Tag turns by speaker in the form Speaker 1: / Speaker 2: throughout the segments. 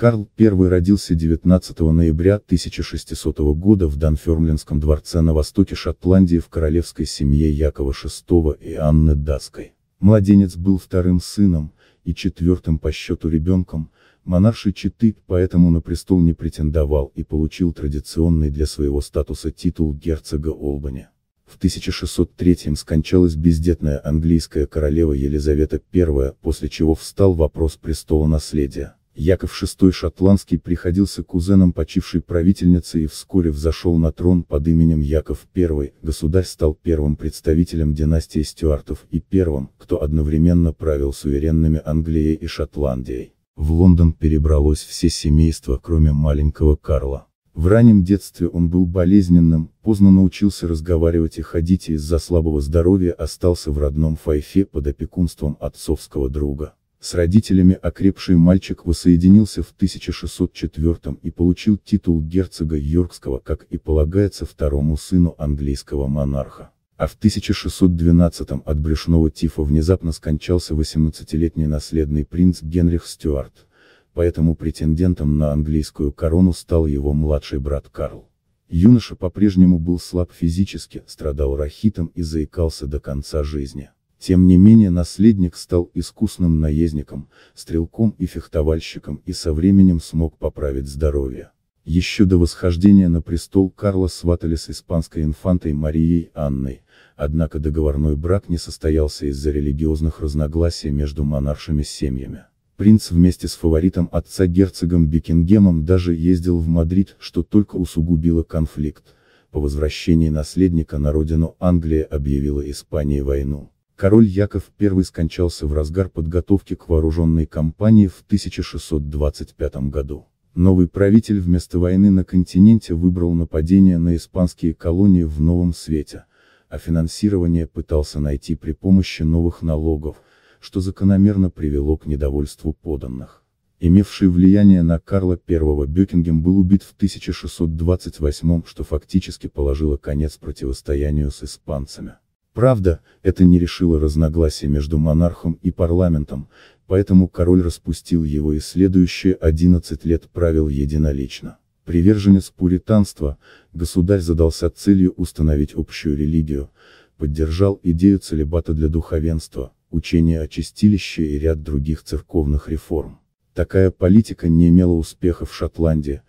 Speaker 1: Карл I родился 19 ноября 1600 года в Данферлинском дворце на востоке Шотландии в королевской семье Якова VI и Анны Даской. Младенец был вторым сыном, и четвертым по счету ребенком, монарши Читы, поэтому на престол не претендовал и получил традиционный для своего статуса титул герцога Олбани. В 1603 скончалась бездетная английская королева Елизавета I, после чего встал вопрос престола наследия. Яков VI Шотландский приходился кузеном почившей правительницы и вскоре взошел на трон под именем Яков I, государь стал первым представителем династии Стюартов и первым, кто одновременно правил суверенными Англией и Шотландией. В Лондон перебралось все семейство, кроме маленького Карла. В раннем детстве он был болезненным, поздно научился разговаривать и ходить и из-за слабого здоровья остался в родном Файфе под опекунством отцовского друга. С родителями окрепший мальчик воссоединился в 1604 и получил титул герцога Йоркского, как и полагается второму сыну английского монарха. А в 1612 от брюшного тифа внезапно скончался 18-летний наследный принц Генрих Стюарт, поэтому претендентом на английскую корону стал его младший брат Карл. Юноша по-прежнему был слаб физически, страдал рахитом и заикался до конца жизни. Тем не менее наследник стал искусным наездником, стрелком и фехтовальщиком и со временем смог поправить здоровье. Еще до восхождения на престол Карла сватали с испанской инфантой Марией Анной, однако договорной брак не состоялся из-за религиозных разногласий между монаршими семьями. Принц вместе с фаворитом отца герцогом Бекингемом даже ездил в Мадрид, что только усугубило конфликт. По возвращении наследника на родину Англия объявила Испании войну. Король Яков I скончался в разгар подготовки к вооруженной кампании в 1625 году. Новый правитель вместо войны на континенте выбрал нападение на испанские колонии в Новом Свете, а финансирование пытался найти при помощи новых налогов, что закономерно привело к недовольству подданных. Имевший влияние на Карла I Бекингем был убит в 1628, что фактически положило конец противостоянию с испанцами. Правда, это не решило разногласия между монархом и парламентом, поэтому король распустил его и следующие 11 лет правил единолично. Приверженец пуританства, государь задался целью установить общую религию, поддержал идею целебата для духовенства, учение о чистилище и ряд других церковных реформ. Такая политика не имела успеха в Шотландии,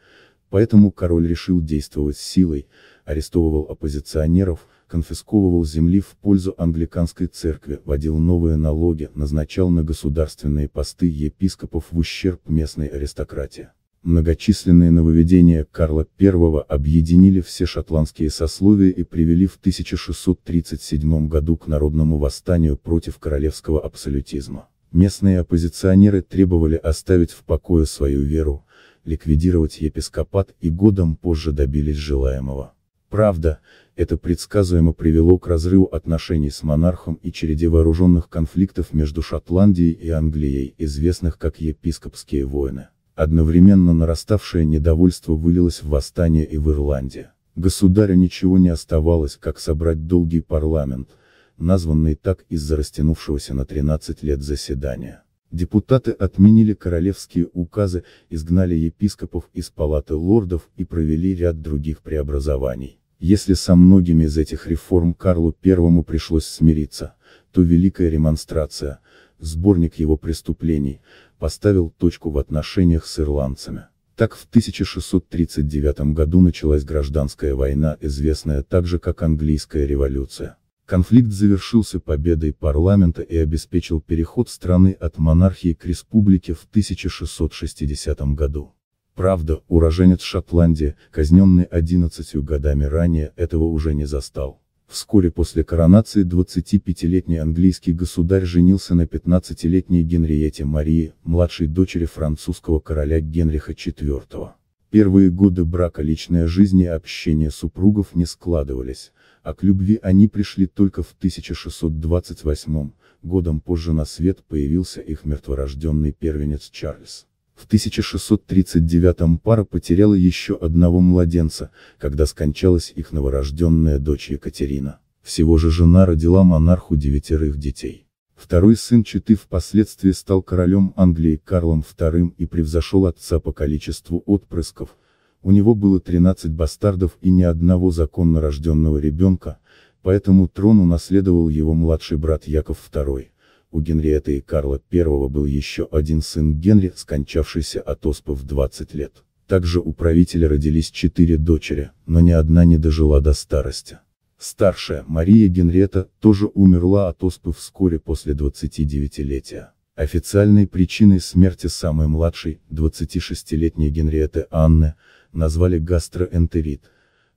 Speaker 1: поэтому король решил действовать силой, арестовывал оппозиционеров, конфисковывал земли в пользу англиканской церкви, вводил новые налоги, назначал на государственные посты епископов в ущерб местной аристократии. Многочисленные нововведения Карла I объединили все шотландские сословия и привели в 1637 году к народному восстанию против королевского абсолютизма. Местные оппозиционеры требовали оставить в покое свою веру, ликвидировать епископат и годом позже добились желаемого. Правда, это предсказуемо привело к разрыву отношений с монархом и череде вооруженных конфликтов между Шотландией и Англией, известных как епископские войны. Одновременно нараставшее недовольство вылилось в восстание и в Ирландии. Государю ничего не оставалось, как собрать долгий парламент, названный так из-за растянувшегося на 13 лет заседания. Депутаты отменили королевские указы, изгнали епископов из палаты лордов и провели ряд других преобразований. Если со многими из этих реформ Карлу I пришлось смириться, то Великая Ремонстрация, сборник его преступлений, поставил точку в отношениях с ирландцами. Так в 1639 году началась гражданская война, известная также как Английская революция. Конфликт завершился победой парламента и обеспечил переход страны от монархии к республике в 1660 году. Правда, уроженец Шотландии, казненный 11 годами ранее, этого уже не застал. Вскоре после коронации 25-летний английский государь женился на 15-летней Генриете Марии, младшей дочери французского короля Генриха IV. Первые годы брака личная жизнь и общение супругов не складывались, а к любви они пришли только в 1628, годом позже на свет появился их мертворожденный первенец Чарльз. В 1639 пара потеряла еще одного младенца, когда скончалась их новорожденная дочь Екатерина. Всего же жена родила монарху девятерых детей. Второй сын Читы впоследствии стал королем Англии Карлом II и превзошел отца по количеству отпрысков, у него было 13 бастардов и ни одного законно рожденного ребенка, поэтому трон унаследовал его младший брат Яков II. У Генриетты и Карла I был еще один сын Генри, скончавшийся от оспы в 20 лет. Также у правителя родились четыре дочери, но ни одна не дожила до старости. Старшая, Мария Генрета, тоже умерла от оспы вскоре после 29-летия. Официальной причиной смерти самой младшей, 26-летней Генриетты Анны, назвали гастроэнтерит,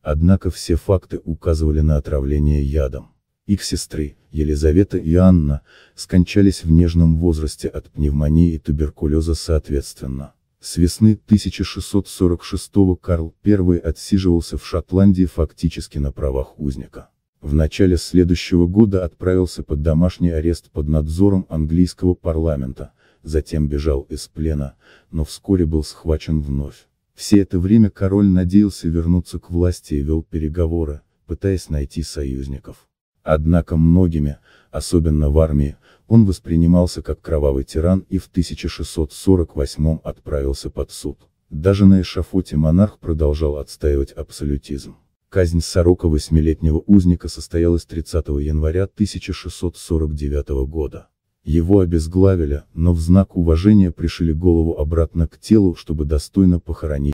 Speaker 1: однако все факты указывали на отравление ядом. Их сестры, Елизавета и Анна, скончались в нежном возрасте от пневмонии и туберкулеза соответственно. С весны 1646 Карл I отсиживался в Шотландии фактически на правах узника. В начале следующего года отправился под домашний арест под надзором английского парламента, затем бежал из плена, но вскоре был схвачен вновь. Все это время король надеялся вернуться к власти и вел переговоры, пытаясь найти союзников. Однако многими, особенно в армии, он воспринимался как кровавый тиран и в 1648 отправился под суд. Даже на эшафоте монарх продолжал отстаивать абсолютизм. Казнь сорока восьмилетнего узника состоялась 30 января 1649 года. Его обезглавили, но в знак уважения пришили голову обратно к телу, чтобы достойно похоронить